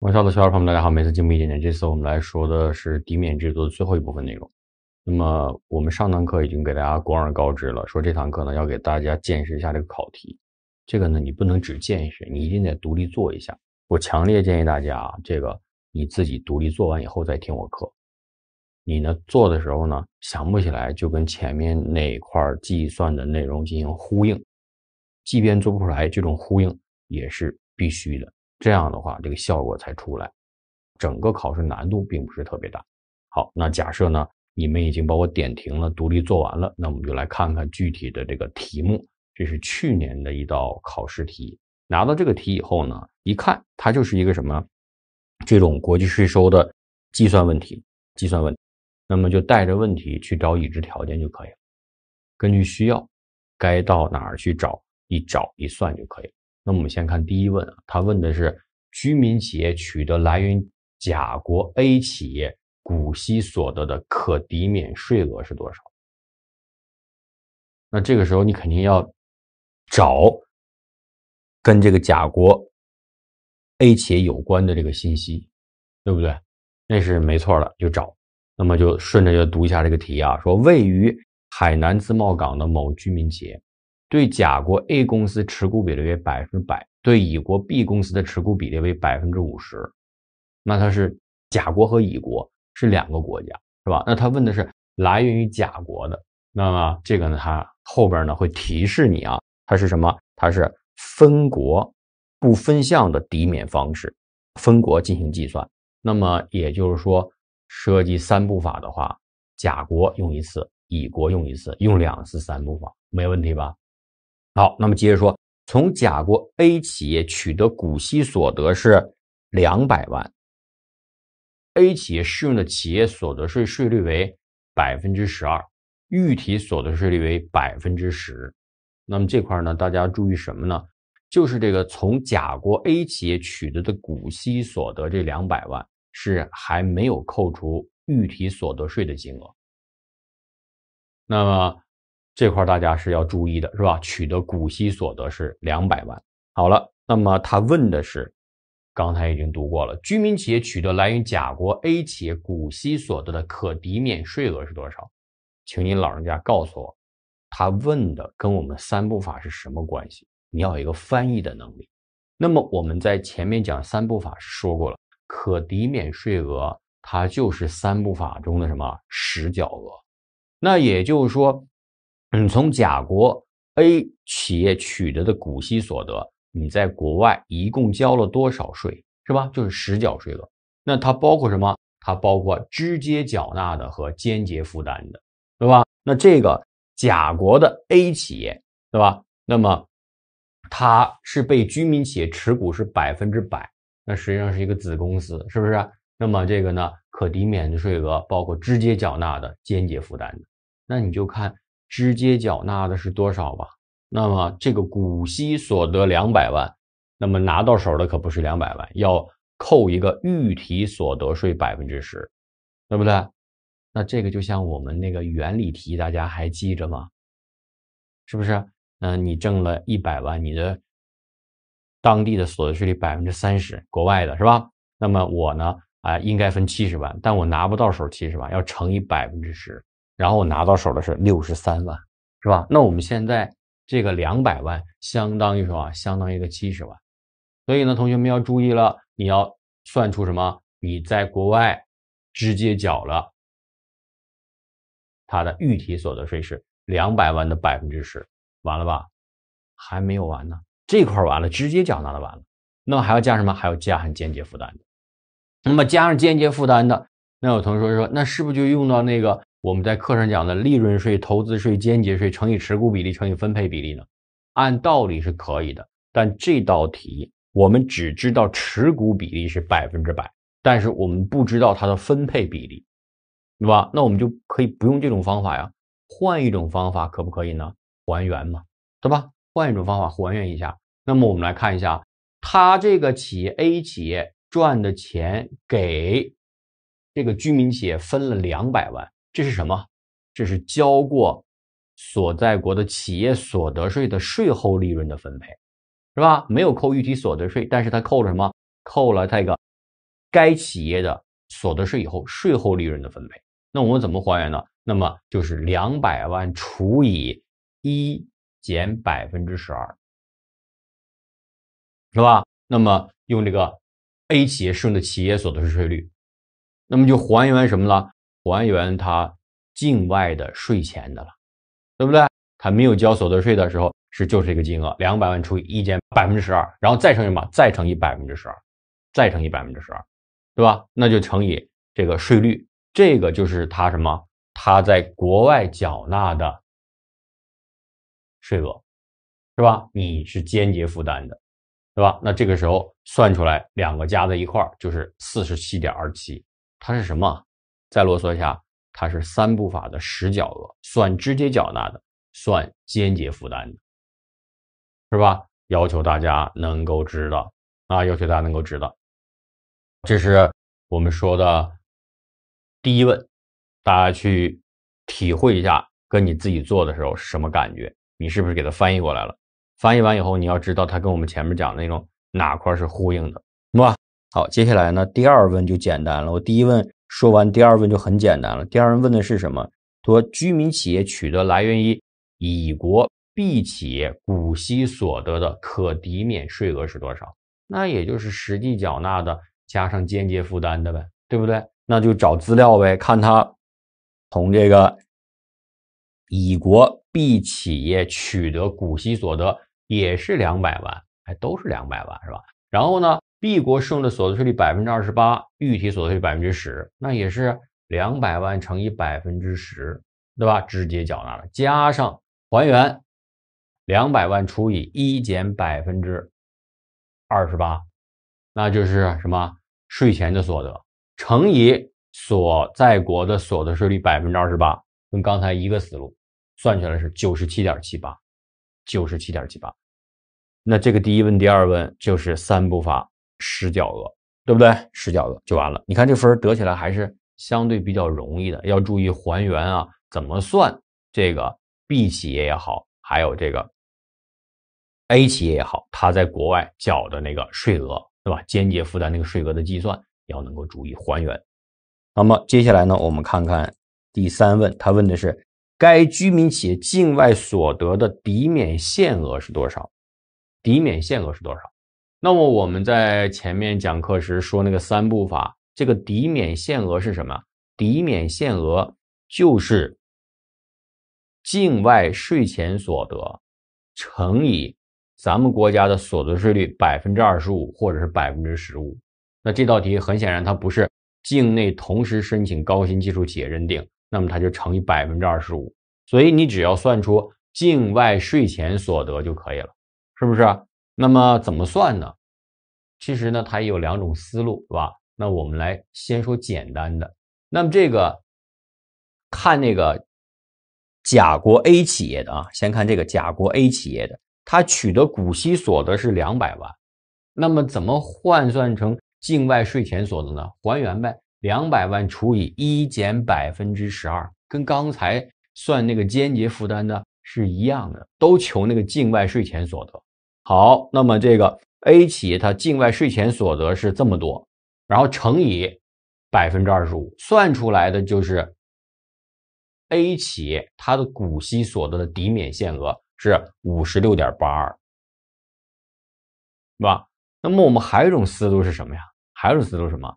晚上的小伙伴们，大家好！每次进步一点点，这次我们来说的是底面制作的最后一部分内容。那么我们上堂课已经给大家广而告之了，说这堂课呢要给大家见识一下这个考题。这个呢你不能只见识，你一定得独立做一下。我强烈建议大家啊，这个你自己独立做完以后再听我课。你呢做的时候呢想不起来，就跟前面那一块计算的内容进行呼应。即便做不出来，这种呼应也是必须的。这样的话，这个效果才出来。整个考试难度并不是特别大。好，那假设呢，你们已经把我点停了，独立做完了，那我们就来看看具体的这个题目。这是去年的一道考试题。拿到这个题以后呢，一看它就是一个什么，这种国际税收的计算问题，计算问。那么就带着问题去找已知条件就可以了。根据需要，该到哪儿去找，一找一算就可以了。那我们先看第一问，他问的是居民企业取得来源甲国 A 企业股息所得的可抵免税额是多少？那这个时候你肯定要找跟这个甲国 A 企业有关的这个信息，对不对？那是没错了，就找。那么就顺着就读一下这个题啊，说位于海南自贸港的某居民企业。对甲国 A 公司持股比例为百分之百，对乙国 B 公司的持股比例为百分之五十。那它是甲国和乙国是两个国家，是吧？那他问的是来源于甲国的，那么这个呢？它后边呢会提示你啊，它是什么？它是分国不分项的抵免方式，分国进行计算。那么也就是说，涉及三步法的话，甲国用一次，乙国用一次，用两次三步法没问题吧？好，那么接着说，从甲国 A 企业取得股息所得是两百万。A 企业适用的企业所得税税率为百分之十二，预提所得税率为百分之十。那么这块儿呢，大家注意什么呢？就是这个从甲国 A 企业取得的股息所得这两百万，是还没有扣除预提所得税的金额。那么。这块大家是要注意的，是吧？取得股息所得是两百万。好了，那么他问的是，刚才已经读过了，居民企业取得来源于甲国 A 企业股息所得的可抵免税额是多少？请您老人家告诉我，他问的跟我们三步法是什么关系？你要有一个翻译的能力。那么我们在前面讲三步法说过了，可抵免税额它就是三步法中的什么实缴额？那也就是说。你从甲国 A 企业取得的股息所得，你在国外一共交了多少税，是吧？就是实缴税额。那它包括什么？它包括直接缴纳的和间接负担的，对吧？那这个甲国的 A 企业，对吧？那么它是被居民企业持股是百分之百，那实际上是一个子公司，是不是？那么这个呢，可抵免的税额包括直接缴纳的、间接负担的，那你就看。直接缴纳的是多少吧？那么这个股息所得两百万，那么拿到手的可不是两百万，要扣一个预提所得税百分之十，对不对？那这个就像我们那个原理题，大家还记着吗？是不是？嗯，你挣了一百万，你的当地的所得税率百分之三十，国外的是吧？那么我呢，啊，应该分七十万，但我拿不到手七十万，要乘以百分之十。然后我拿到手的是六十三万，是吧？那我们现在这个两百万相当于什么？相当于一个七十万。所以呢，同学们要注意了，你要算出什么？你在国外直接缴了它的预提所得税是两百万的百分之十，完了吧？还没有完呢，这块儿完了，直接缴纳的完了。那么还要加什么？还要加上间接负担的。那么加上间接负担的，那有同学说，那是不是就用到那个？我们在课上讲的利润税、投资税、间接税乘以持股比例乘以分配比例呢，按道理是可以的。但这道题我们只知道持股比例是百分之百，但是我们不知道它的分配比例，对吧？那我们就可以不用这种方法呀，换一种方法可不可以呢？还原嘛，对吧？换一种方法还原一下。那么我们来看一下，他这个企业 A 企业赚的钱给这个居民企业分了两百万。这是什么？这是交过所在国的企业所得税的税后利润的分配，是吧？没有扣预提所得税，但是它扣了什么？扣了它一个该企业的所得税以后税后利润的分配。那我们怎么还原呢？那么就是两百万除以一减百分之十二，是吧？那么用这个 A 企业适用的企业所得税税率，那么就还原什么了？还原他境外的税前的了，对不对？他没有交所得税的时候是就是这个金额，两百万除以一减百分之十二，然后再乘以什么？再乘以百分之十二，再乘以百分之十二，对吧？那就乘以这个税率，这个就是他什么？他在国外缴纳的税额，是吧？你是间接负担的，对吧？那这个时候算出来两个加在一块儿就是四十七点二七，它是什么？再啰嗦一下，它是三步法的实缴额，算直接缴纳的，算间接负担的，是吧？要求大家能够知道啊，要求大家能够知道，这是我们说的第一问，大家去体会一下，跟你自己做的时候是什么感觉，你是不是给它翻译过来了？翻译完以后，你要知道它跟我们前面讲的那种哪块是呼应的，是吧？好，接下来呢，第二问就简单了，我第一问。说完第二问就很简单了。第二问问的是什么？说居民企业取得来源于乙国 B 企业股息所得的可抵免税额是多少？那也就是实际缴纳的加上间接负担的呗，对不对？那就找资料呗，看他从这个乙国 B 企业取得股息所得也是两百万，哎，都是两百万是吧？然后呢？B 国适用的所得税率百分之二十八，预提所得税百分之十，那也是两百万乘以百分之十，对吧？直接缴纳了，加上还原，两百万除以一减百分之二十八，那就是什么？税前的所得乘以所在国的所得税率百分之二十八，跟刚才一个思路，算出来是九十七点七八，九十七点七八。那这个第一问、第二问就是三步法。实缴额，对不对？实缴额就完了。你看这分得起来还是相对比较容易的，要注意还原啊，怎么算这个 B 企业也好，还有这个 A 企业也好，他在国外缴的那个税额，对吧？间接负担那个税额的计算要能够注意还原。那么接下来呢，我们看看第三问，他问的是该居民企业境外所得的抵免限额是多少？抵免限额是多少？那么我们在前面讲课时说那个三步法，这个抵免限额是什么？抵免限额就是境外税前所得乘以咱们国家的所得税率百分之二十五或者是百分之十五。那这道题很显然它不是境内同时申请高新技术企业认定，那么它就乘以百分之二十五。所以你只要算出境外税前所得就可以了，是不是？那么怎么算呢？其实呢，它也有两种思路，是吧？那我们来先说简单的。那么这个看那个甲国 A 企业的啊，先看这个甲国 A 企业的，它取得股息所得是两百万。那么怎么换算成境外税前所得呢？还原呗，两百万除以一减百分之十二，跟刚才算那个间接负担的是一样的，都求那个境外税前所得。好，那么这个 A 企业它境外税前所得是这么多，然后乘以百分之二十五，算出来的就是 A 企业它的股息所得的抵免限额是五十六点八二，对吧？那么我们还有一种思路是什么呀？还有一种思路什么？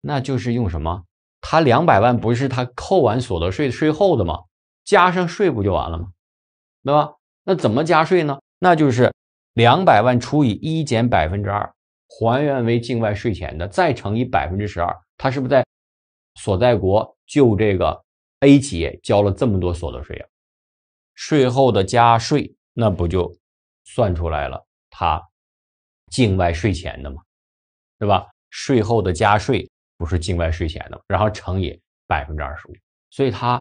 那就是用什么？他两百万不是他扣完所得税税后的吗？加上税不就完了吗？对吧？那怎么加税呢？那就是。两百万除以一减百分之二，还原为境外税前的，再乘以百分之十二，它是不是在所在国就这个 A 企业交了这么多所得税啊？税后的加税那不就算出来了？它境外税前的嘛，对吧？税后的加税不是境外税前的然后乘以百分之二十五，所以它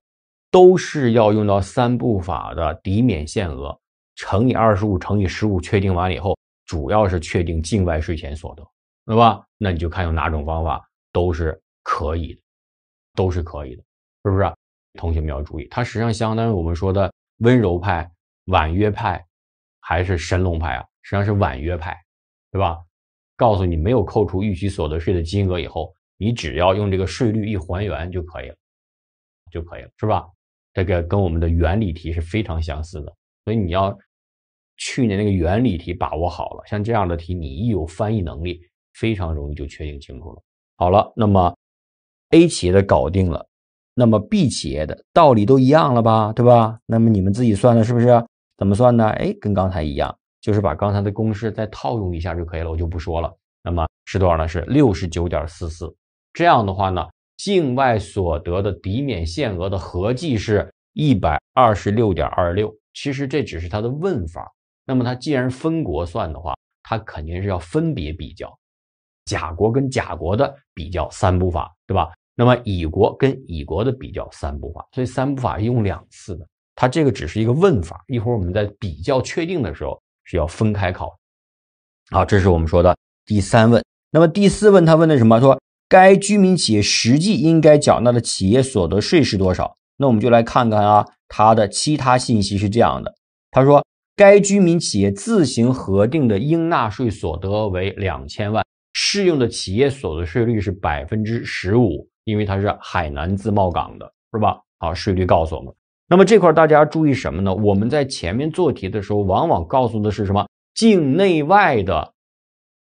都是要用到三步法的抵免限额。乘以二十五，乘以十五，确定完了以后，主要是确定境外税前所得，对吧？那你就看有哪种方法都是可以的，都是可以的，是不是？同学们要注意，它实际上相当于我们说的温柔派、婉约派，还是神龙派啊？实际上是婉约派，对吧？告诉你没有扣除预期所得税的金额以后，你只要用这个税率一还原就可以了，就可以了，是吧？这个跟我们的原理题是非常相似的。所以你要去年那个原理题把握好了，像这样的题，你一有翻译能力，非常容易就确定清楚了。好了，那么 A 企业的搞定了，那么 B 企业的道理都一样了吧，对吧？那么你们自己算的是不是？怎么算呢？哎，跟刚才一样，就是把刚才的公式再套用一下就可以了，我就不说了。那么是多少呢？是六十九点四四。这样的话呢，境外所得的抵免限额的合计是一百二十六点二六。其实这只是它的问法，那么它既然分国算的话，它肯定是要分别比较，甲国跟甲国的比较三步法，对吧？那么乙国跟乙国的比较三步法，所以三步法用两次的，它这个只是一个问法，一会儿我们在比较确定的时候是要分开考。好，这是我们说的第三问，那么第四问他问的什么？说该居民企业实际应该缴纳的企业所得税是多少？那我们就来看看啊。它的其他信息是这样的，他说该居民企业自行核定的应纳税所得为两千万，适用的企业所得税率是百分之十五，因为它是海南自贸港的，是吧？好，税率告诉我们。那么这块大家注意什么呢？我们在前面做题的时候，往往告诉的是什么？境内外的，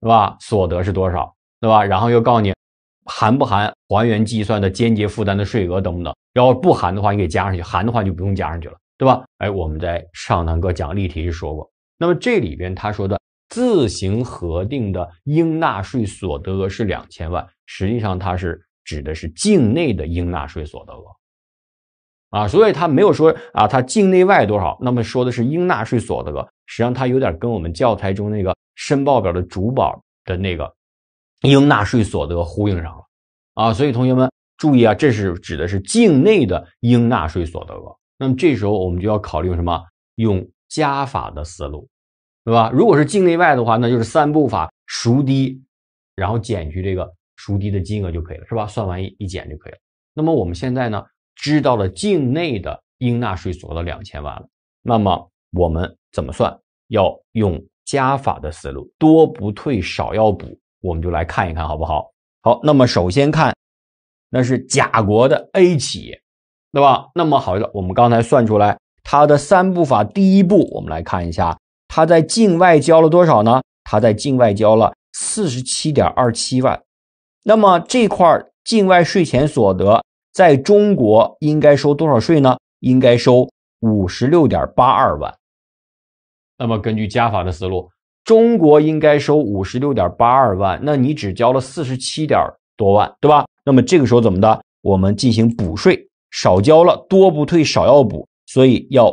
是吧？所得是多少，对吧？然后又告诉你。含不含还原计算的间接负担的税额等等，要不含的话你给加上去，含的话就不用加上去了，对吧？哎，我们在上堂课讲例题时说过，那么这里边他说的自行核定的应纳税所得额是两千万，实际上它是指的是境内的应纳税所得额，啊，所以他没有说啊，他境内外多少，那么说的是应纳税所得额，实际上它有点跟我们教材中那个申报表的主保的那个。应纳税所得呼应上了啊，所以同学们注意啊，这是指的是境内的应纳税所得额。那么这时候我们就要考虑用什么？用加法的思路，是吧？如果是境内外的话，那就是三步法：孰低，然后减去这个孰低的金额就可以了，是吧？算完一减就可以了。那么我们现在呢，知道了境内的应纳税所得两千万了，那么我们怎么算？要用加法的思路，多不退，少要补。我们就来看一看好不好？好，那么首先看，那是甲国的 A 企业，对吧？那么好了，我们刚才算出来它的三步法第一步，我们来看一下，它在境外交了多少呢？它在境外交了四十七点二七万。那么这块境外税前所得在中国应该收多少税呢？应该收五十六点八二万。那么根据加法的思路。中国应该收五十六点八二万，那你只交了四十七点多万，对吧？那么这个时候怎么的？我们进行补税，少交了多不退少要补，所以要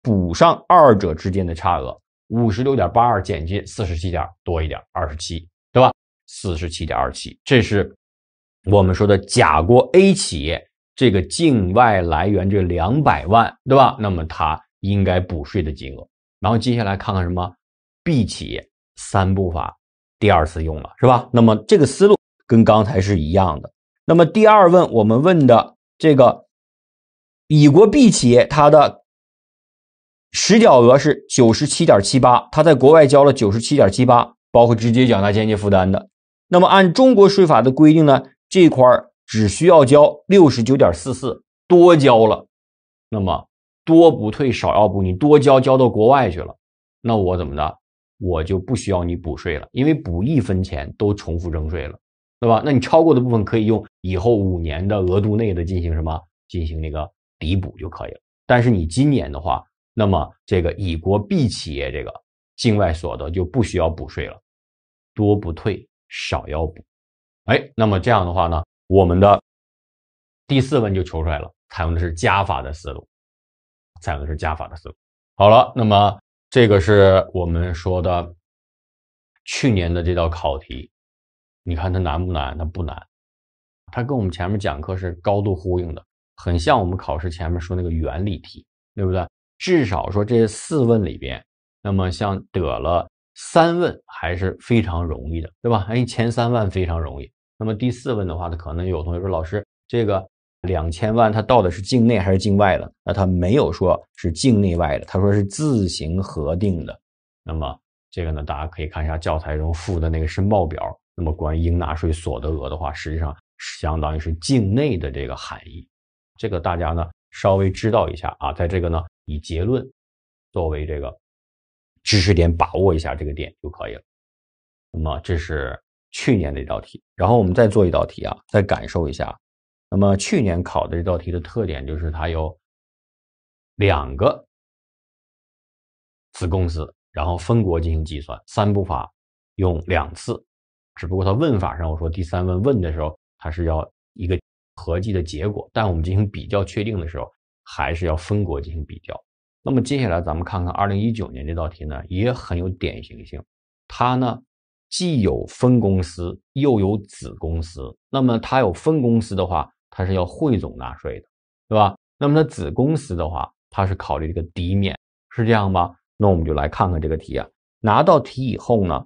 补上二者之间的差额，五十六点八二减去四十七点多一点二七，对吧？四十七点二七，这是我们说的甲国 A 企业这个境外来源这两百万，对吧？那么它应该补税的金额，然后接下来看看什么。B 企业三步法第二次用了是吧？那么这个思路跟刚才是一样的。那么第二问，我们问的这个乙国 B 企业它的实缴额是九十七点七八，它在国外交了九十七点七八，包括直接缴纳、间接负担的。那么按中国税法的规定呢，这块只需要交六十九点四四，多交了，那么多不退少要补。你多交交到国外去了，那我怎么的？我就不需要你补税了，因为补一分钱都重复征税了，对吧？那你超过的部分可以用以后五年的额度内的进行什么进行那个抵补就可以了。但是你今年的话，那么这个乙国 B 企业这个境外所得就不需要补税了，多不退少要补。哎，那么这样的话呢，我们的第四问就求出来了，采用的是加法的思路，采用的是加法的思路。好了，那么。这个是我们说的去年的这道考题，你看它难不难？它不难，它跟我们前面讲课是高度呼应的，很像我们考试前面说那个原理题，对不对？至少说这四问里边，那么像得了三问还是非常容易的，对吧？哎，前三问非常容易，那么第四问的话，它可能有同学说，老师这个。两千万，他到的是境内还是境外的？那他没有说是境内外的，他说是自行核定的。那么这个呢，大家可以看一下教材中附的那个申报表。那么关于应纳税所得额的话，实际上相当于是境内的这个含义。这个大家呢稍微知道一下啊，在这个呢以结论作为这个知识点把握一下这个点就可以了。那么这是去年的一道题，然后我们再做一道题啊，再感受一下。那么去年考的这道题的特点就是它有两个子公司，然后分国进行计算，三步法用两次，只不过它问法上，我说第三问问的时候，它是要一个合计的结果，但我们进行比较确定的时候，还是要分国进行比较。那么接下来咱们看看二零一九年这道题呢，也很有典型性，它呢既有分公司又有子公司，那么它有分公司的话。它是要汇总纳税的，对吧？那么它子公司的话，它是考虑一个抵免，是这样吧？那我们就来看看这个题啊。拿到题以后呢，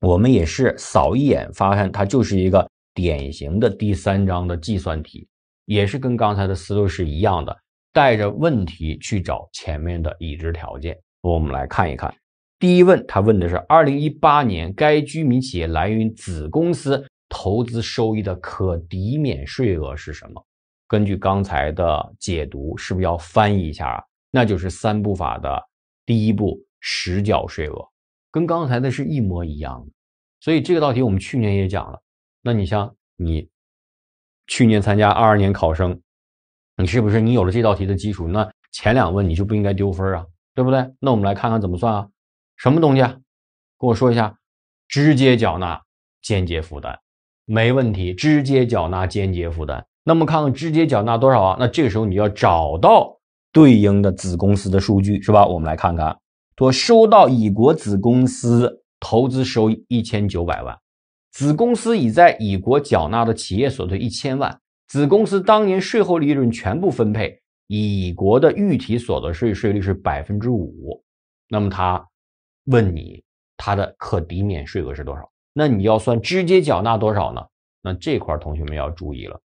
我们也是扫一眼，发现它就是一个典型的第三章的计算题，也是跟刚才的思路是一样的，带着问题去找前面的已知条件。我们来看一看，第一问，他问的是二零一八年该居民企业来源于子公司。投资收益的可抵免税额是什么？根据刚才的解读，是不是要翻译一下？啊？那就是三步法的第一步，实缴税额，跟刚才的是一模一样的。所以这个道题我们去年也讲了。那你像你去年参加二二年考生，你是不是你有了这道题的基础，那前两问你就不应该丢分啊，对不对？那我们来看看怎么算啊？什么东西啊？跟我说一下，直接缴纳，间接负担。没问题，直接缴纳间接负担。那么看看直接缴纳多少啊？那这个时候你要找到对应的子公司的数据，是吧？我们来看看，说收到乙国子公司投资收益一千九百万，子公司已在乙国缴纳的企业所得一千万，子公司当年税后利润全部分配，乙国的预提所得税税率是百分之五。那么他问你，他的可抵免税额是多少？那你要算直接缴纳多少呢？那这块同学们要注意了，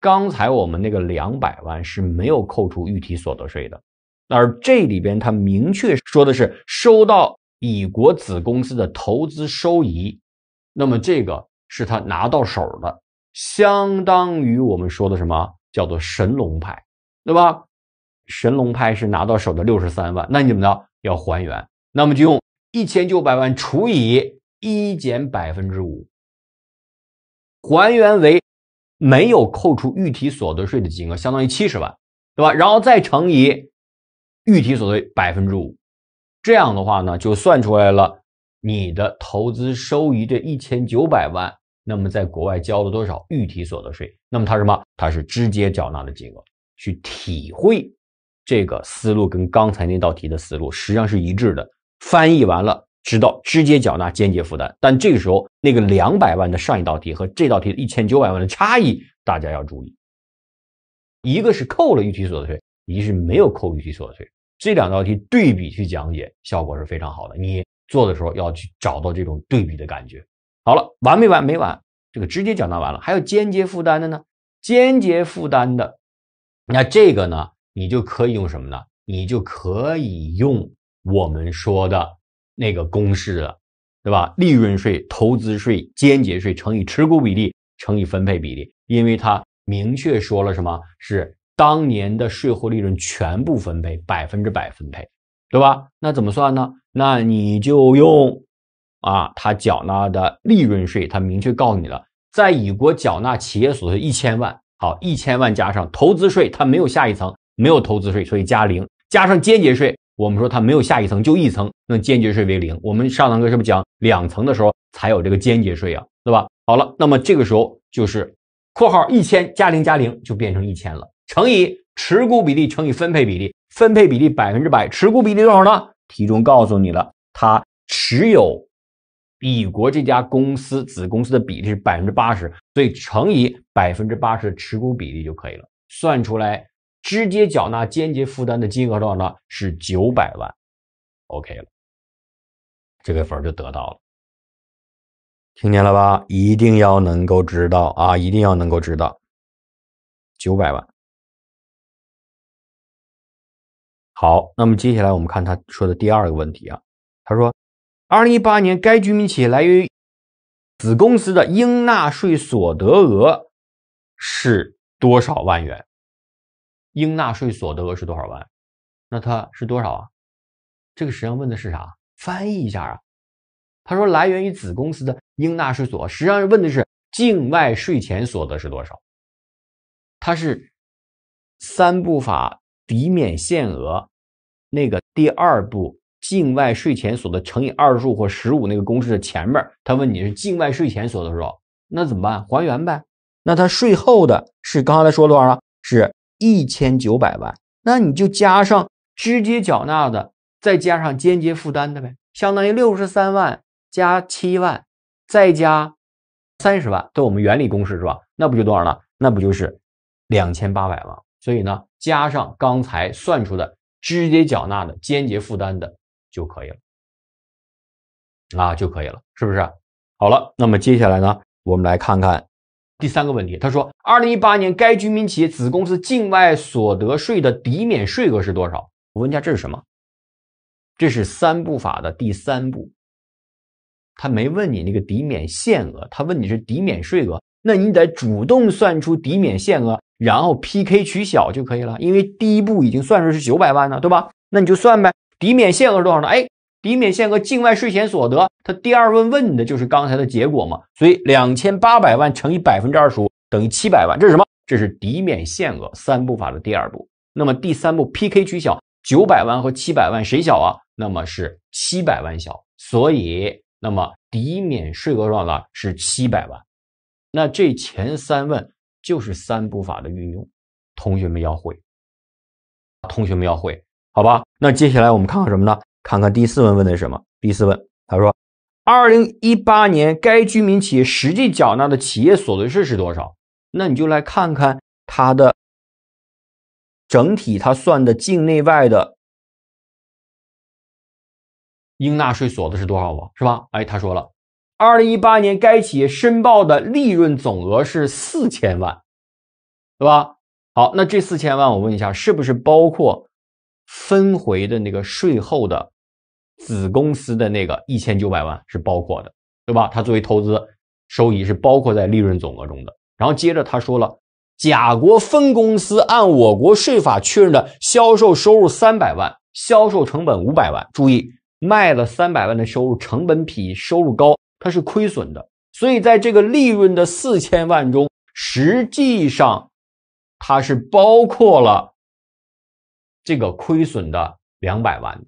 刚才我们那个两百万是没有扣除预提所得税的，而这里边它明确说的是收到乙国子公司的投资收益，那么这个是他拿到手的，相当于我们说的什么叫做神龙派，对吧？神龙派是拿到手的六十三万，那你怎么着要还原，那么就用一千九百万除以。一减百分之五，还原为没有扣除预提所得税的金额，相当于七十万，对吧？然后再乘以预提所得税百分之五，这样的话呢，就算出来了你的投资收益这一千九百万。那么在国外交了多少预提所得税？那么它什么？它是直接缴纳的金额。去体会这个思路跟刚才那道题的思路实际上是一致的。翻译完了。直到直接缴纳间接负担，但这个时候那个两百万的上一道题和这道题的一千九百万的差异，大家要注意，一个是扣了预期所得税，一是没有扣预期所得税。这两道题对比去讲解，效果是非常好的。你做的时候要去找到这种对比的感觉。好了，完没完？没完。这个直接缴纳完了，还有间接负担的呢。间接负担的，那这个呢，你就可以用什么呢？你就可以用我们说的。那个公式了，对吧？利润税、投资税、间接税乘以持股比例乘以分配比例，因为它明确说了什么？是当年的税后利润全部分配，百分之百分配，对吧？那怎么算呢？那你就用啊，他缴纳的利润税，他明确告诉你了，在乙国缴纳企业所得税一千万，好，一千万加上投资税，他没有下一层，没有投资税，所以加零，加上间接税。我们说它没有下一层，就一层，那间接税为零。我们上堂课是不是讲两层的时候才有这个间接税啊？对吧？好了，那么这个时候就是（括号一千加零加零）就变成一千了，乘以持股比例乘以分配比例，分配比例百分之百，持股比例多少呢？题中告诉你了，他持有乙国这家公司子公司的比例是百分之八十，所以乘以百分之八十的持股比例就可以了，算出来。直接缴纳、间接负担的金额多少呢？是九百万，OK 了，这个分就得到了。听见了吧？一定要能够知道啊！一定要能够知道九百万。好，那么接下来我们看他说的第二个问题啊。他说，二零一八年该居民企业来源于子公司的应纳税所得额是多少万元？应纳税所得额是多少万？那它是多少啊？这个实际上问的是啥？翻译一下啊！他说来源于子公司的应纳税所，实际上问的是境外税前所得是多少？他是三步法抵免限额那个第二步境外税前所得乘以二十五或十五那个公式的前面，他问你是境外税前所得多少？那怎么办？还原呗。那他税后的是刚刚才说多少了？是？一千九百万，那你就加上直接缴纳的，再加上间接负担的呗，相当于六十三万加七万，再加三十万，对我们原理公式是吧？那不就多少了？那不就是两千八百万？所以呢，加上刚才算出的直接缴纳的、间接负担的就可以了，啊，就可以了，是不是？好了，那么接下来呢，我们来看看。第三个问题，他说，二零一八年该居民企业子公司境外所得税的抵免税额是多少？我问一下这是什么？这是三步法的第三步。他没问你那个抵免限额，他问你是抵免税额，那你得主动算出抵免限额，然后 PK 取小就可以了。因为第一步已经算出是九百万了，对吧？那你就算呗，抵免限额是多少呢？哎。抵免限额境外税前所得，他第二问问的就是刚才的结果嘛？所以两千八百万乘以百分之二十五等于七百万，这是什么？这是抵免限额三步法的第二步。那么第三步 PK 取小，九百万和七百万谁小啊？那么是七百万小，所以那么抵免税额多少呢？是七百万。那这前三问就是三步法的运用，同学们要会，同学们要会，好吧？那接下来我们看看什么呢？看看第四问问的是什么？第四问，他说，二零一八年该居民企业实际缴纳的企业所得税是多少？那你就来看看它的整体，它算的境内外的应纳税所得是多少吧，是吧？哎，他说了，二零一八年该企业申报的利润总额是四千万，对吧？好，那这四千万我问一下，是不是包括？分回的那个税后的子公司的那个一千九百万是包括的，对吧？它作为投资收益是包括在利润总额中的。然后接着他说了，甲国分公司按我国税法确认的销售收入三百万，销售成本五百万。注意，卖了三百万的收入，成本比收入高，它是亏损的。所以在这个利润的四千万中，实际上它是包括了。这个亏损的两百万，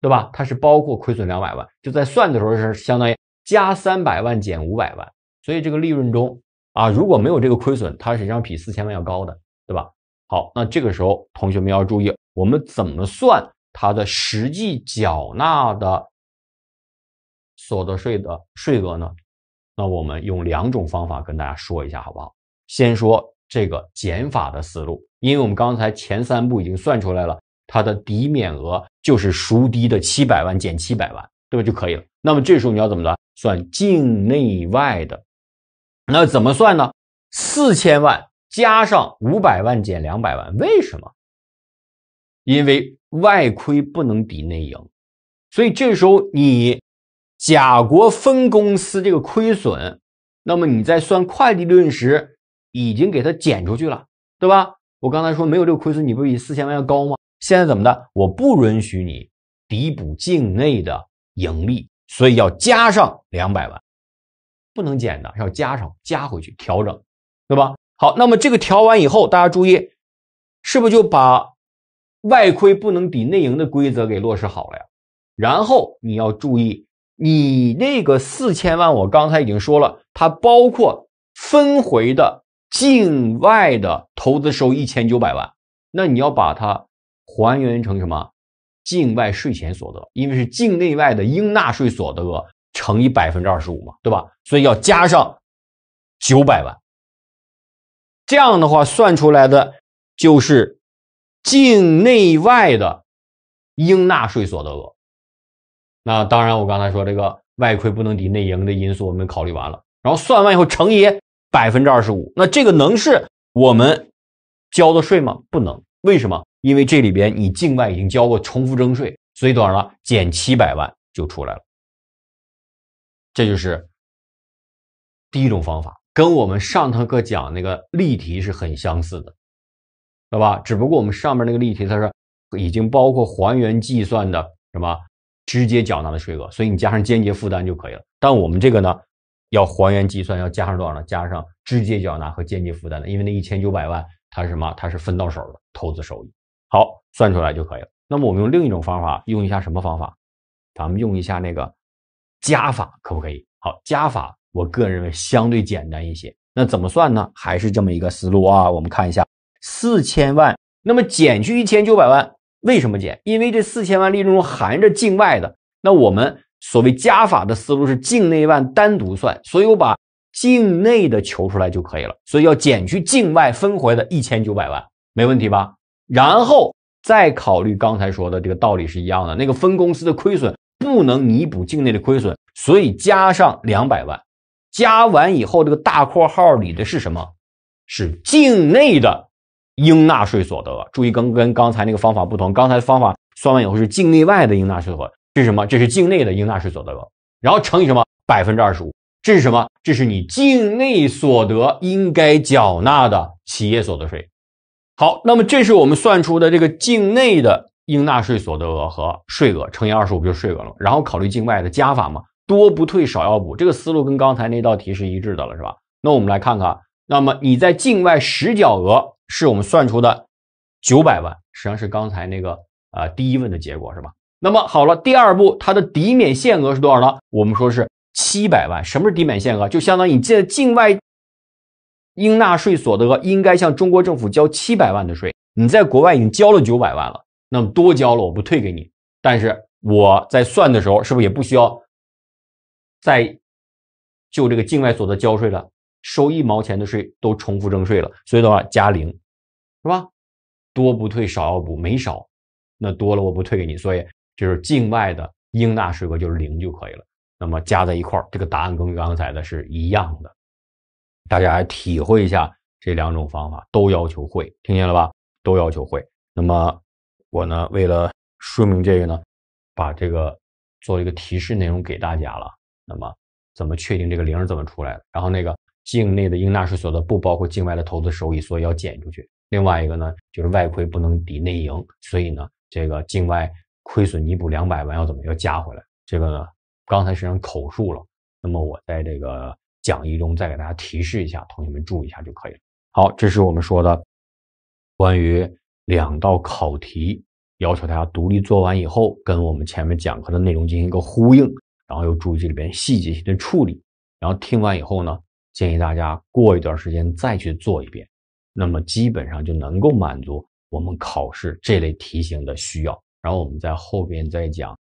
对吧？它是包括亏损两百万，就在算的时候是相当于加三百万减五百万，所以这个利润中啊，如果没有这个亏损，它实际上比四千万要高的，对吧？好，那这个时候同学们要注意，我们怎么算它的实际缴纳的所得税的税额呢？那我们用两种方法跟大家说一下，好不好？先说这个减法的思路。因为我们刚才前三步已经算出来了，它的抵免额就是孰低的七百万减七百万，对吧？就可以了。那么这时候你要怎么算？算境内外的，那怎么算呢？四千万加上五百万减两百万，为什么？因为外亏不能抵内盈，所以这时候你甲国分公司这个亏损，那么你在算会计利润时已经给它减出去了，对吧？我刚才说没有这个亏损，你不比四千万要高吗？现在怎么的？我不允许你抵补境内的盈利，所以要加上两百万，不能减的，要加上加回去调整，对吧？好，那么这个调完以后，大家注意，是不是就把外亏不能抵内盈的规则给落实好了呀？然后你要注意，你那个四千万，我刚才已经说了，它包括分回的。境外的投资收一千九百万，那你要把它还原成什么？境外税前所得，因为是境内外的应纳税所得额乘以百分之二十五嘛，对吧？所以要加上九百万，这样的话算出来的就是境内外的应纳税所得额。那当然，我刚才说这个外亏不能抵内盈的因素我们考虑完了，然后算完以后乘以。百分之二十五，那这个能是我们交的税吗？不能，为什么？因为这里边你境外已经交过重复征税，所以多少了？减七百万就出来了。这就是第一种方法，跟我们上堂课讲那个例题是很相似的，对吧？只不过我们上面那个例题它是已经包括还原计算的什么直接缴纳的税额，所以你加上间接负担就可以了。但我们这个呢？要还原计算，要加上多少呢？加上直接缴纳和间接负担的，因为那一千九百万，它是什么？它是分到手的投资收益。好，算出来就可以了。那么我们用另一种方法，用一下什么方法？咱们用一下那个加法，可不可以？好，加法，我个人认为相对简单一些。那怎么算呢？还是这么一个思路啊。我们看一下四千万，那么减去一千九百万，为什么减？因为这四千万利润中含着境外的，那我们。所谓加法的思路是境内外单独算，所以我把境内的求出来就可以了。所以要减去境外分回的一千九百万，没问题吧？然后再考虑刚才说的这个道理是一样的，那个分公司的亏损不能弥补境内的亏损，所以加上两百万，加完以后这个大括号里的是什么？是境内的应纳税所得。注意跟跟刚才那个方法不同，刚才方法算完以后是境内外的应纳税所得。这是什么？这是境内的应纳税所得额，然后乘以什么百分之二十五？这是什么？这是你境内所得应该缴纳的企业所得税。好，那么这是我们算出的这个境内的应纳税所得额和税额，乘以二十五就是税额了。然后考虑境外的加法嘛，多不退少要补，这个思路跟刚才那道题是一致的了，是吧？那我们来看看，那么你在境外实缴额是我们算出的九百万，实际上是刚才那个呃第一问的结果，是吧？那么好了，第二步，它的抵免限额是多少呢？我们说是七百万。什么是抵免限额？就相当于你在境外应纳税所得额应该向中国政府交七百万的税，你在国外已经交了九百万了，那么多交了，我不退给你。但是我在算的时候，是不是也不需要再就这个境外所得交税了？收一毛钱的税都重复征税了，所以的话加零，是吧？多不退，少要补，没少，那多了我不退给你，所以。就是境外的应纳税额就是零就可以了，那么加在一块儿，这个答案跟刚才的是一样的。大家来体会一下这两种方法都要求会，听见了吧？都要求会。那么我呢，为了说明这个呢，把这个做一个提示内容给大家了。那么怎么确定这个零是怎么出来的？然后那个境内的应纳税所得不包括境外的投资收益，所以要减出去。另外一个呢，就是外亏不能抵内盈，所以呢，这个境外。亏损弥补两百万要怎么又加回来？这个呢，刚才实际上口述了。那么我在这个讲义中再给大家提示一下，同学们注意一下就可以了。好，这是我们说的关于两道考题，要求大家独立做完以后，跟我们前面讲课的内容进行一个呼应，然后又注意这里边细节性的处理。然后听完以后呢，建议大家过一段时间再去做一遍，那么基本上就能够满足我们考试这类题型的需要。然后我们在后边再讲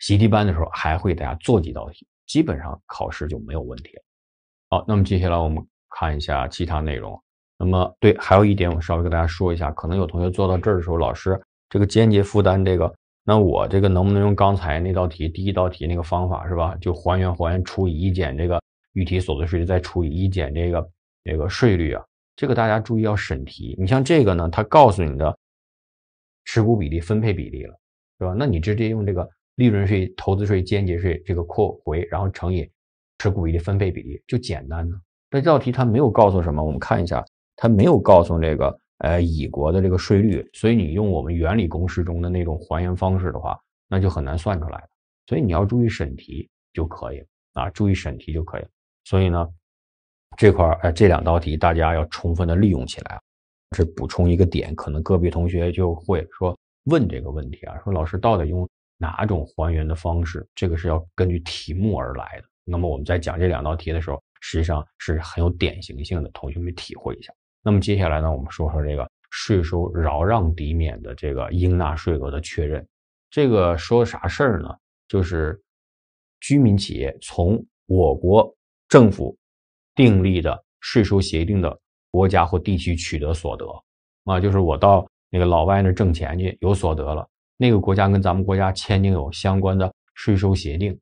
习题班的时候，还会大家做几道题，基本上考试就没有问题了。好，那么接下来我们看一下其他内容。那么对，还有一点，我稍微跟大家说一下，可能有同学做到这儿的时候，老师这个间接负担这个，那我这个能不能用刚才那道题第一道题那个方法是吧？就还原还原除以一减这个预提所得税再除以一减这个这个税率啊？这个大家注意要审题。你像这个呢，它告诉你的。持股比例分配比例了，是吧？那你直接用这个利润税、投资税、间接税这个扩回，然后乘以持股比例分配比例，就简单了。但这道题它没有告诉什么，我们看一下，它没有告诉这个呃乙国的这个税率，所以你用我们原理公式中的那种还原方式的话，那就很难算出来了。所以你要注意审题就可以了啊，注意审题就可以了。所以呢，这块儿这两道题大家要充分的利用起来啊。这补充一个点，可能个别同学就会说问这个问题啊，说老师到底用哪种还原的方式？这个是要根据题目而来的。那么我们在讲这两道题的时候，实际上是很有典型性的，同学们体会一下。那么接下来呢，我们说说这个税收饶让抵免的这个应纳税额的确认。这个说啥事儿呢？就是居民企业从我国政府订立的税收协定的。国家或地区取得所得，啊，就是我到那个老外那挣钱去，有所得了。那个国家跟咱们国家签订有相关的税收协定，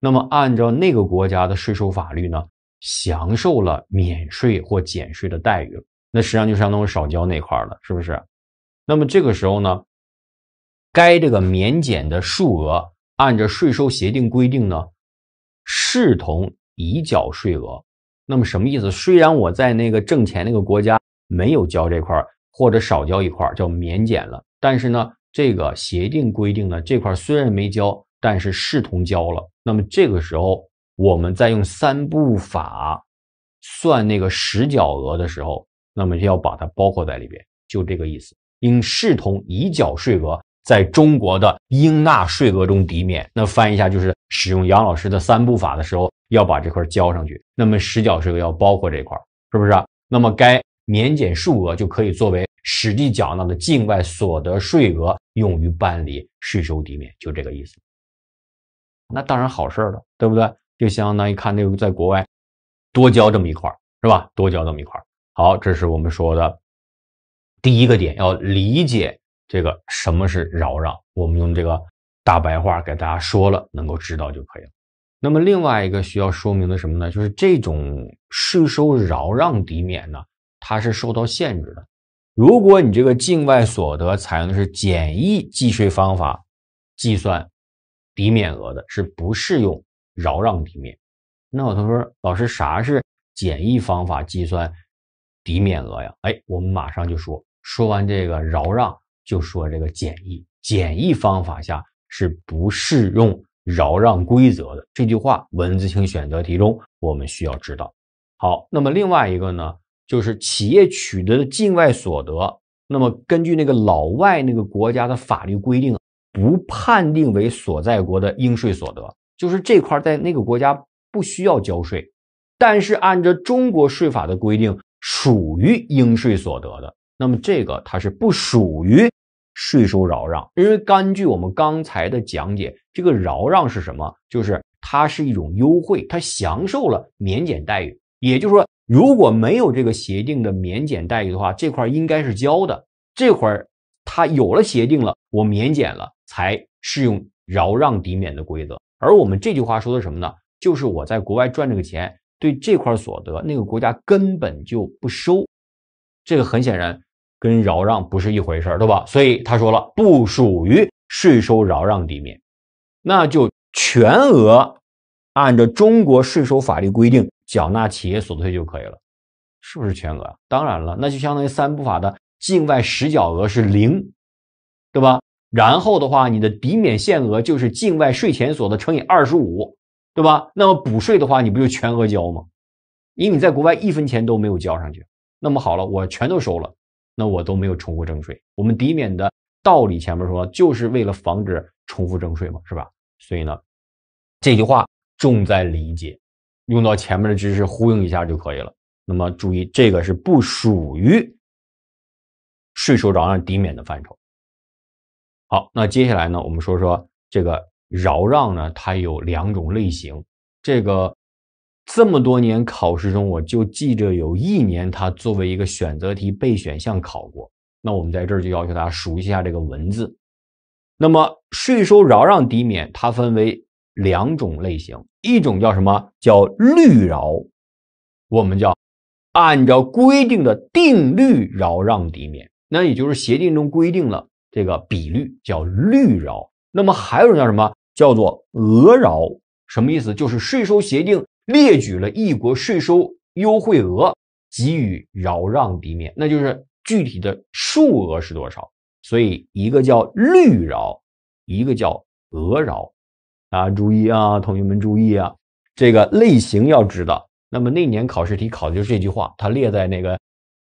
那么按照那个国家的税收法律呢，享受了免税或减税的待遇，那实际上就相当于少交那块了，是不是？那么这个时候呢，该这个免减的数额，按照税收协定规定呢，视同已缴税额。那么什么意思？虽然我在那个挣钱那个国家没有交这块儿，或者少交一块儿，叫免减了，但是呢，这个协定规定呢，这块虽然没交，但是视同交了。那么这个时候，我们在用三步法算那个实缴额的时候，那么就要把它包括在里边，就这个意思，应视同已缴税额。在中国的应纳税额中抵免。那翻译一下，就是使用杨老师的三步法的时候，要把这块交上去。那么实缴税额要包括这块，是不是？那么该免减数额就可以作为实际缴纳的境外所得税额，用于办理税收抵免，就这个意思。那当然好事了，对不对？就相当于看那个在国外多交这么一块是吧？多交这么一块好，这是我们说的第一个点，要理解。这个什么是饶让？我们用这个大白话给大家说了，能够知道就可以了。那么另外一个需要说明的什么呢？就是这种税收饶让抵免呢，它是受到限制的。如果你这个境外所得采用的是简易计税方法计算抵免额的，是不适用饶让抵免。那有同学说，老师啥是简易方法计算抵免额呀？哎，我们马上就说，说完这个饶让。就说这个简易简易方法下是不适用饶让规则的这句话，文字性选择题中我们需要知道。好，那么另外一个呢，就是企业取得的境外所得，那么根据那个老外那个国家的法律规定，不判定为所在国的应税所得，就是这块在那个国家不需要交税，但是按照中国税法的规定，属于应税所得的，那么这个它是不属于。税收饶让，因为根据我们刚才的讲解，这个饶让是什么？就是它是一种优惠，它享受了免减待遇。也就是说，如果没有这个协定的免减待遇的话，这块应该是交的。这块儿它有了协定了，我免减了，才适用饶让抵免的规则。而我们这句话说的什么呢？就是我在国外赚这个钱，对这块所得，那个国家根本就不收。这个很显然。跟饶让不是一回事儿，对吧？所以他说了，不属于税收饶让里面，那就全额按照中国税收法律规定缴纳企业所得税就可以了，是不是全额啊？当然了，那就相当于三步法的境外实缴额是零，对吧？然后的话，你的抵免限额就是境外税前所得乘以二十五，对吧？那么补税的话，你不就全额交吗？因为你在国外一分钱都没有交上去，那么好了，我全都收了。那我都没有重复征税，我们抵免的道理前面说，就是为了防止重复征税嘛，是吧？所以呢，这句话重在理解，用到前面的知识呼应一下就可以了。那么注意，这个是不属于税收扰让抵免的范畴。好，那接下来呢，我们说说这个扰让呢，它有两种类型，这个。这么多年考试中，我就记着有一年它作为一个选择题备选项考过。那我们在这儿就要求大家熟悉一下这个文字。那么税收饶让抵免它分为两种类型，一种叫什么？叫绿饶，我们叫按照规定的定律饶让抵免，那也就是协定中规定了这个比率叫绿饶。那么还有一种叫什么？叫做额饶，什么意思？就是税收协定。列举了一国税收优惠额给予饶让抵免，那就是具体的数额是多少？所以一个叫绿饶，一个叫俄饶，大家注意啊，同学们注意啊，这个类型要知道。那么那年考试题考的就是这句话，它列在那个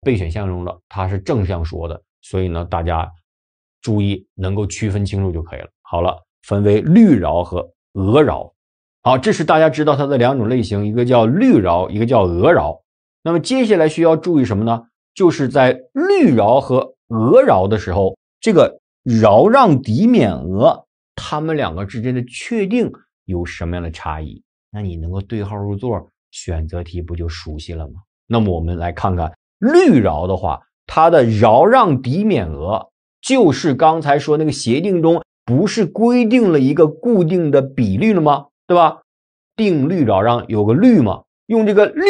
备选项中了，它是正向说的，所以呢，大家注意能够区分清楚就可以了。好了，分为绿饶和俄饶。好，这是大家知道它的两种类型，一个叫绿饶，一个叫鹅饶。那么接下来需要注意什么呢？就是在绿饶和鹅饶的时候，这个饶让抵免额，它们两个之间的确定有什么样的差异？那你能够对号入座，选择题不就熟悉了吗？那么我们来看看绿饶的话，它的饶让抵免额就是刚才说那个协定中不是规定了一个固定的比率了吗？对吧？定律扰让有个律嘛？用这个律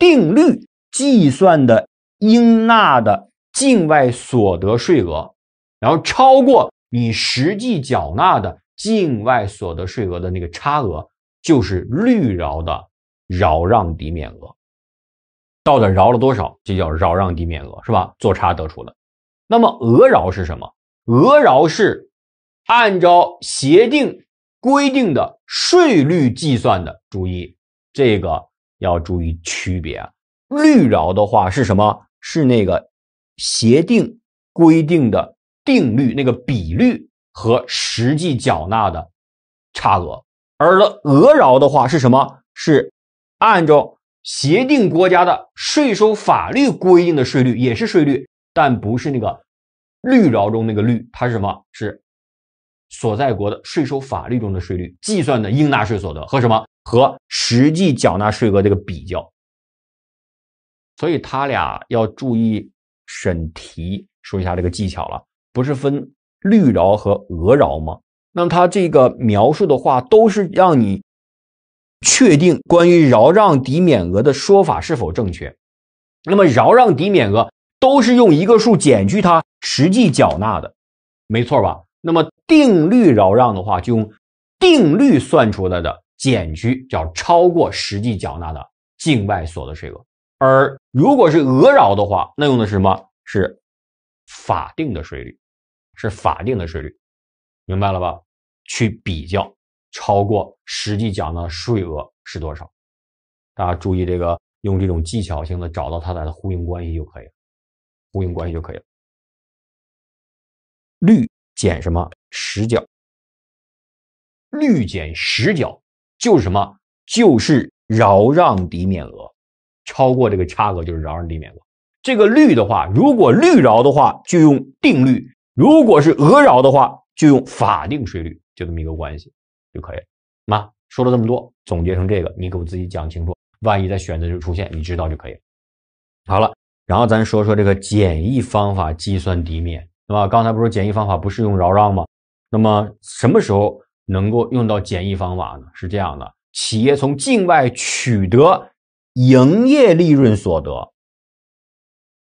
定律计算的应纳的境外所得税额，然后超过你实际缴纳的境外所得税额的那个差额，就是绿饶的饶让抵免额。到底饶了多少？就叫饶让抵免额，是吧？做差得出的。那么额饶是什么？额饶是按照协定。规定的税率计算的，注意这个要注意区别。绿饶的话是什么？是那个协定规定的定率，那个比率和实际缴纳的差额。而俄饶的话是什么？是按照协定国家的税收法律规定的税率，也是税率，但不是那个绿饶中那个绿，它是什么？是。所在国的税收法律中的税率计算的应纳税所得和什么和实际缴纳税额这个比较，所以他俩要注意审题，说一下这个技巧了。不是分绿饶和鹅饶吗？那么他这个描述的话，都是让你确定关于饶让抵免额的说法是否正确。那么饶让抵免额都是用一个数减去他实际缴纳的，没错吧？那么定律饶让的话，就用定律算出来的减去叫超过实际缴纳的境外所得税额；而如果是额饶的话，那用的是什么？是法定的税率，是法定的税率，明白了吧？去比较超过实际缴纳税额是多少？大家注意这个，用这种技巧性的找到它俩的呼应关系就可以了，呼应关系就可以了，率。减什么实缴？率减实缴就是什么？就是饶让抵免额，超过这个差额就是饶让抵免额。这个率的话，如果率饶的话就用定律；如果是额饶的话就用法定税率，就这么一个关系就可以了。那说了这么多，总结成这个，你给我自己讲清楚。万一在选择题出现，你知道就可以。好了，然后咱说说这个简易方法计算抵免。那么刚才不是简易方法不是用饶让吗？那么什么时候能够用到简易方法呢？是这样的，企业从境外取得营业利润所得，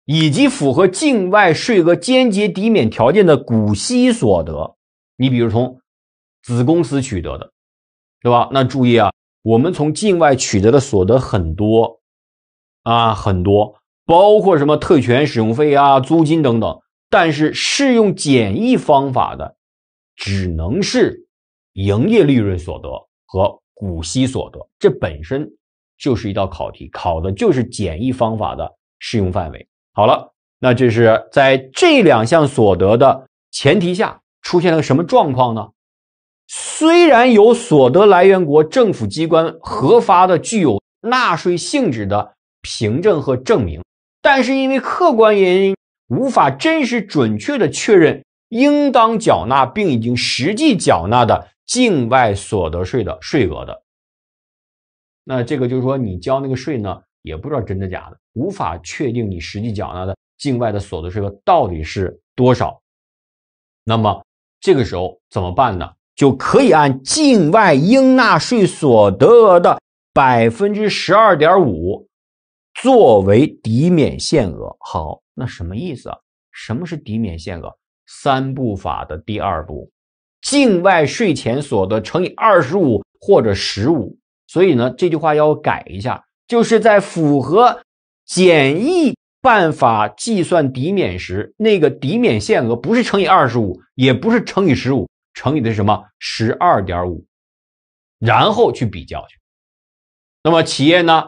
以及符合境外税额间接抵免条件的股息所得，你比如从子公司取得的，对吧？那注意啊，我们从境外取得的所得很多，啊很多，包括什么特权使用费啊、租金等等。但是适用简易方法的，只能是营业利润所得和股息所得。这本身就是一道考题，考的就是简易方法的适用范围。好了，那这是在这两项所得的前提下出现了个什么状况呢？虽然有所得来源国政府机关核发的具有纳税性质的凭证和证明，但是因为客观原因。无法真实准确的确认应当缴纳并已经实际缴纳的境外所得税的税额的，那这个就是说，你交那个税呢，也不知道真的假的，无法确定你实际缴纳的境外的所得税额到底是多少。那么这个时候怎么办呢？就可以按境外应纳税所得额的百分之十二点五作为抵免限额。好。那什么意思啊？什么是抵免限额？三步法的第二步，境外税前所得乘以二十五或者十五。所以呢，这句话要改一下，就是在符合简易办法计算抵免时，那个抵免限额不是乘以二十五，也不是乘以十五，乘以的是什么？十二点五，然后去比较去。那么企业呢，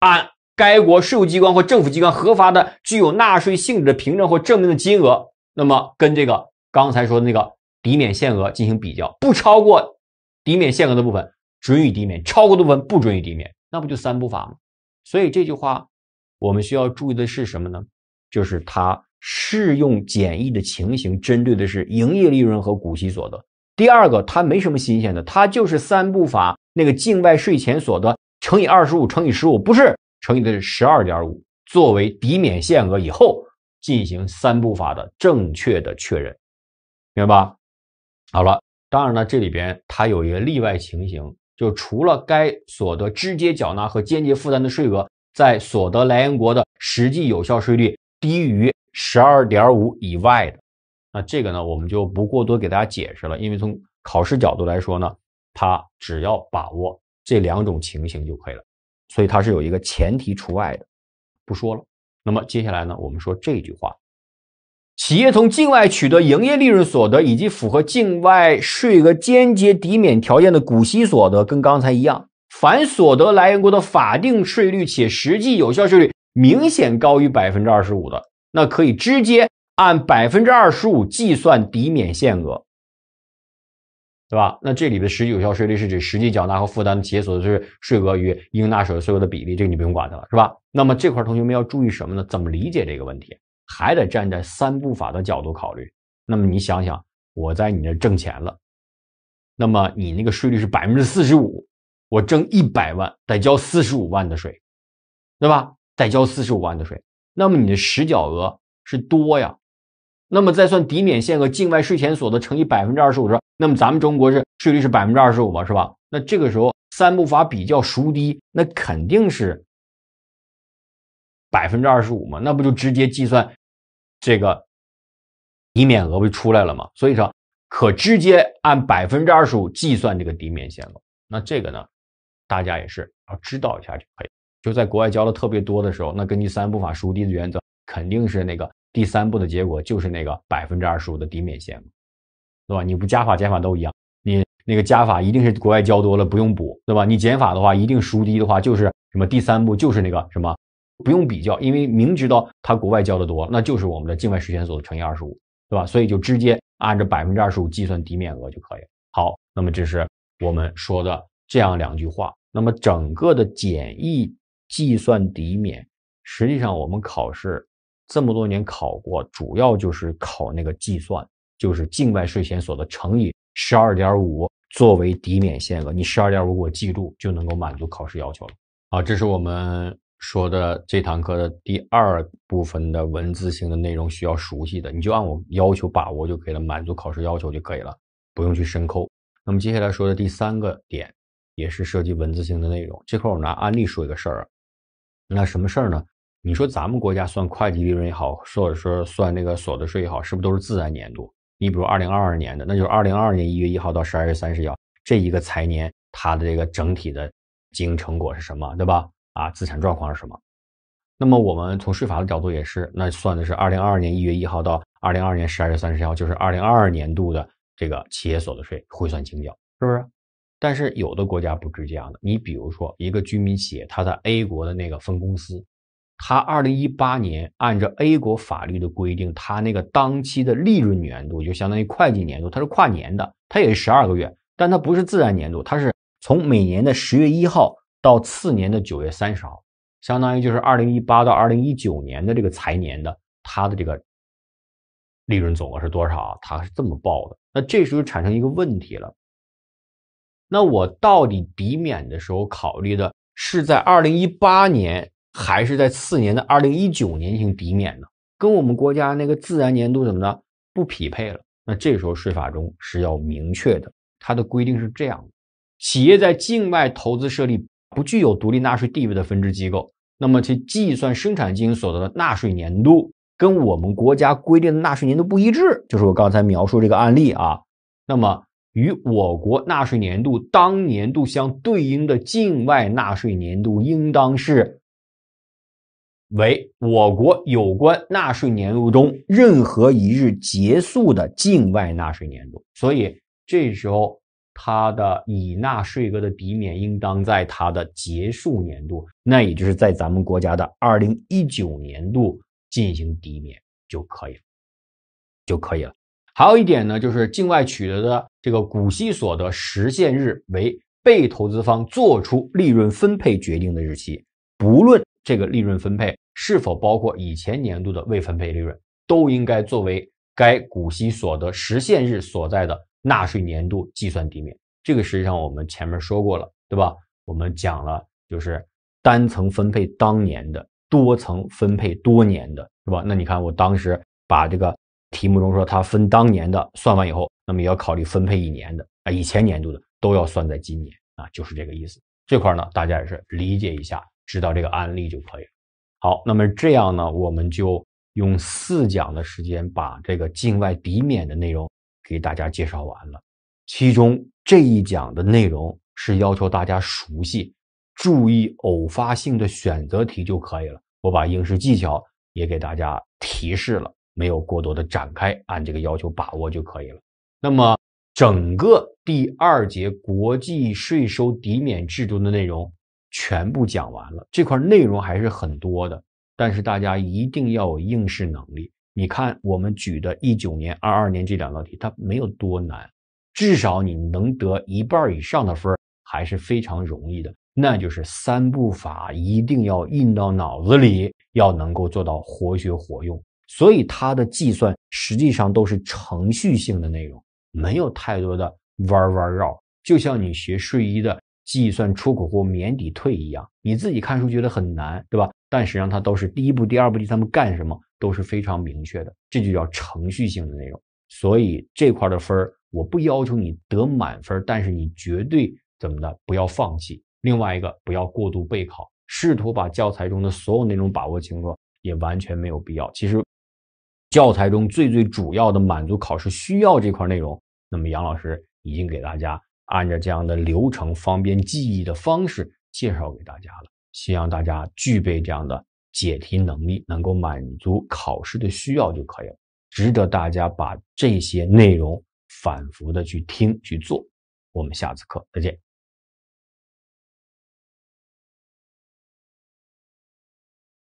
按。该国税务机关或政府机关核发的具有纳税性质的凭证或证明的金额，那么跟这个刚才说的那个抵免限额进行比较，不超过抵免限额的部分准予抵免，超过的部分不准予抵免，那不就三步法吗？所以这句话我们需要注意的是什么呢？就是它适用简易的情形，针对的是营业利润和股息所得。第二个，它没什么新鲜的，它就是三步法，那个境外税前所得乘以二十五乘以十五，不是。乘以的是十二点五，作为抵免限额以后进行三步法的正确的确认，明白吧？好了，当然呢，这里边它有一个例外情形，就除了该所得直接缴纳和间接负担的税额，在所得来源国的实际有效税率低于十二点五以外的，那这个呢，我们就不过多给大家解释了，因为从考试角度来说呢，它只要把握这两种情形就可以了。所以它是有一个前提除外的，不说了。那么接下来呢，我们说这句话：企业从境外取得营业利润所得以及符合境外税额间接抵免条件的股息所得，跟刚才一样，凡所得来源国的法定税率且实际有效税率明显高于百分之二十五的，那可以直接按百分之二十五计算抵免限额。对吧？那这里的实际有效税率是指实际缴纳和负担的企业所得税税额与应纳税所税额的比例，这个你不用管它了，是吧？那么这块同学们要注意什么呢？怎么理解这个问题？还得站在三步法的角度考虑。那么你想想，我在你那挣钱了，那么你那个税率是百分之四十五，我挣一百万得交四十五万的税，对吧？得交四十五万的税。那么你的实缴额是多呀？那么再算抵免限额、境外税前所得乘以百分之二十五折。那么咱们中国是税率是百分之二十五嘛，是吧？那这个时候三步法比较孰低，那肯定是百分之二十五嘛，那不就直接计算这个抵免额不就出来了嘛？所以说可直接按百分之二十五计算这个抵免限额。那这个呢，大家也是要知道一下就可以。就在国外交的特别多的时候，那根据三步法孰低的原则，肯定是那个第三步的结果就是那个百分之二十五的抵免限额。对吧？你不加法、减法都一样，你那个加法一定是国外教多了不用补，对吧？你减法的话，一定输低的话，就是什么第三步就是那个什么不用比较，因为明知道他国外教的多，那就是我们的境外实现所得乘以二十五，对吧？所以就直接按照百分之二十五计算抵免额就可以。好，那么这是我们说的这样两句话。那么整个的简易计算抵免，实际上我们考试这么多年考过，主要就是考那个计算。就是境外税前所得乘以十二点五作为抵免限额，你十二点五我记住就能够满足考试要求了。好，这是我们说的这堂课的第二部分的文字性的内容需要熟悉的，你就按我要求把握就可以了，满足考试要求就可以了，不用去深抠。那么接下来说的第三个点也是涉及文字性的内容，这块我拿案例说一个事儿啊，那什么事儿呢？你说咱们国家算会计利润也好，或者说算那个所得税也好，是不是都是自然年度？你比如二零二二年的，那就是二零二二年一月一号到十二月三十号这一个财年，它的这个整体的经营成果是什么，对吧？啊，资产状况是什么？那么我们从税法的角度也是，那算的是二零二二年一月一号到二零二二年十二月三十号，就是二零二二年度的这个企业所得税汇算清缴，是不是？但是有的国家不是这样的，你比如说一个居民企业，它的 A 国的那个分公司。他二零一八年按照 A 国法律的规定，他那个当期的利润年度就相当于会计年度，它是跨年的，它也是十二个月，但它不是自然年度，它是从每年的十月一号到次年的九月三十号，相当于就是二零一八到二零一九年的这个财年的它的这个利润总额是多少？它是这么报的。那这时候产生一个问题了，那我到底抵免的时候考虑的是在二零一八年？还是在次年的二零一九年进行抵免的，跟我们国家那个自然年度怎么呢？不匹配了？那这时候税法中是要明确的，它的规定是这样的：企业在境外投资设立不具有独立纳税地位的分支机构，那么去计算生产经营所得的纳税年度跟我们国家规定的纳税年度不一致，就是我刚才描述这个案例啊。那么与我国纳税年度当年度相对应的境外纳税年度，应当是。为我国有关纳税年度中任何一日结束的境外纳税年度，所以这时候它的已纳税额的抵免应当在它的结束年度，那也就是在咱们国家的二零一九年度进行抵免就可以了，就可以了。还有一点呢，就是境外取得的这个股息所得实现日为被投资方作出利润分配决定的日期，不论。这个利润分配是否包括以前年度的未分配利润，都应该作为该股息所得实现日所在的纳税年度计算抵免。这个实际上我们前面说过了，对吧？我们讲了就是单层分配当年的，多层分配多年的，是吧？那你看我当时把这个题目中说它分当年的算完以后，那么也要考虑分配一年的啊，以前年度的都要算在今年啊，就是这个意思。这块呢，大家也是理解一下。知道这个案例就可以了。好，那么这样呢，我们就用四讲的时间把这个境外抵免的内容给大家介绍完了。其中这一讲的内容是要求大家熟悉，注意偶发性的选择题就可以了。我把应试技巧也给大家提示了，没有过多的展开，按这个要求把握就可以了。那么整个第二节国际税收抵免制度的内容。全部讲完了，这块内容还是很多的，但是大家一定要有应试能力。你看，我们举的19年、22年这两道题，它没有多难，至少你能得一半以上的分，还是非常容易的。那就是三步法，一定要印到脑子里，要能够做到活学活用。所以它的计算实际上都是程序性的内容，没有太多的弯弯绕。就像你学睡衣的。计算出口货免抵退一样，你自己看书觉得很难，对吧？但实际上它都是第一步、第二步，第三步干什么都是非常明确的，这就叫程序性的内容。所以这块的分儿，我不要求你得满分，但是你绝对怎么的不要放弃。另外一个，不要过度备考，试图把教材中的所有内容把握清楚，也完全没有必要。其实，教材中最最主要的满足考试需要这块内容，那么杨老师已经给大家。按照这样的流程，方便记忆的方式介绍给大家了。希望大家具备这样的解题能力，能够满足考试的需要就可以了。值得大家把这些内容反复的去听、去做。我们下次课再见。